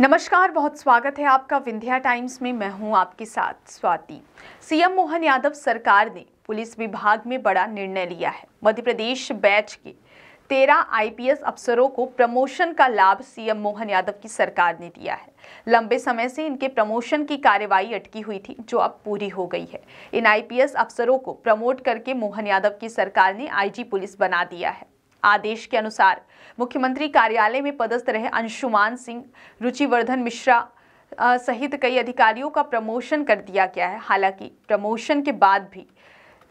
नमस्कार बहुत स्वागत है आपका विंध्या टाइम्स में मैं हूं आपके साथ स्वाति सीएम मोहन यादव सरकार ने पुलिस विभाग में बड़ा निर्णय लिया है मध्य प्रदेश बैच के तेरह आईपीएस अफसरों को प्रमोशन का लाभ सीएम मोहन यादव की सरकार ने दिया है लंबे समय से इनके प्रमोशन की कार्यवाही अटकी हुई थी जो अब पूरी हो गई है इन आईपीएस अफसरों को प्रमोट करके मोहन यादव की सरकार ने आईजी पुलिस बना दिया है आदेश के अनुसार मुख्यमंत्री कार्यालय में पदस्थ रहे अंशुमान सिंह रुचिवर्धन मिश्रा सहित कई अधिकारियों का प्रमोशन कर दिया गया है हालांकि प्रमोशन के बाद भी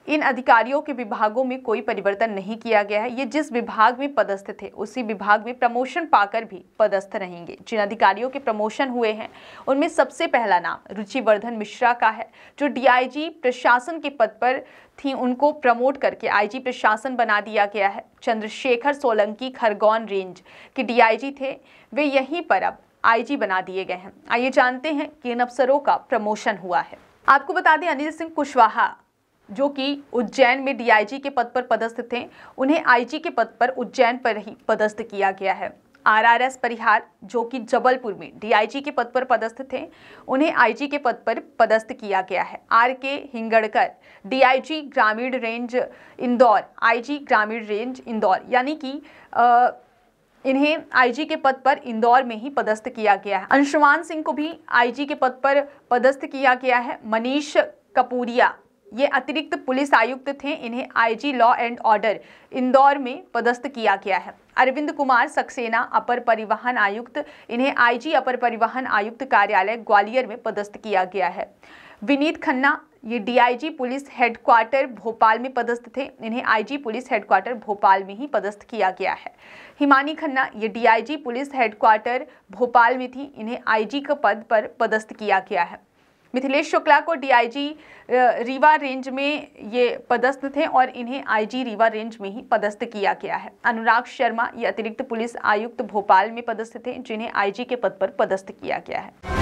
इन अधिकारियों के विभागों में कोई परिवर्तन नहीं किया गया है ये जिस विभाग में पदस्थ थे उसी विभाग में प्रमोशन पाकर भी पदस्थ रहेंगे जिन अधिकारियों के प्रमोशन हुए हैं उनमें सबसे पहला नाम रुचिवर्धन मिश्रा का है जो डीआईजी प्रशासन के पद पर थी उनको प्रमोट करके आईजी प्रशासन बना दिया गया है चंद्रशेखर सोलंकी खरगोन रेंज के डी थे वे यहीं पर अब आई बना दिए गए हैं आइए जानते हैं कि इन अफसरों का प्रमोशन हुआ है आपको बता दें अनिल सिंह कुशवाहा जो कि उज्जैन में डीआईजी के पद पर पदस्थ थे उन्हें आईजी के पद पर उज्जैन पर ही पदस्थ किया गया है आरआरएस परिहार जो कि जबलपुर में डीआईजी के पद पर पदस्थ थे उन्हें आईजी के पद पर पदस्थ किया गया है आर के हिंगड़कर डीआईजी ग्रामीण रेंज इंदौर आईजी ग्रामीण रेंज इंदौर यानी कि इन्हें आईजी के पद पर इंदौर में ही पदस्थ किया गया है अंशुमान सिंह को भी आईजी के पद पर पदस्थ किया गया है मनीष कपूरिया ये अतिरिक्त पुलिस आयुक्त थे इन्हें IG law and order Indore में पदस्थ किया गया है अरविंद कुमार सक्सेना अपर परिवहन आयुक्त इन्हें आईजी अपर परिवहन आयुक्त कार्यालय ग्वालियर में पदस्थ किया गया है विनीत खन्ना ये डीआईजी पुलिस हेडक्वार्टर भोपाल में पदस्थ थे इन्हें आईजी पुलिस हेडक्वार्टर भोपाल में ही पदस्थ किया गया है हिमानी खन्ना ये डीआईजी पुलिस हेडक्वार्टर भोपाल में थी इन्हें आईजी के पद पर पदस्थ किया गया है मिथिलेश शुक्ला को डीआईजी रीवा रेंज में ये पदस्थ थे और इन्हें आईजी रीवा रेंज में ही पदस्थ किया गया है अनुराग शर्मा ये अतिरिक्त पुलिस आयुक्त भोपाल में पदस्थ थे जिन्हें आईजी के पद पर पदस्थ किया गया है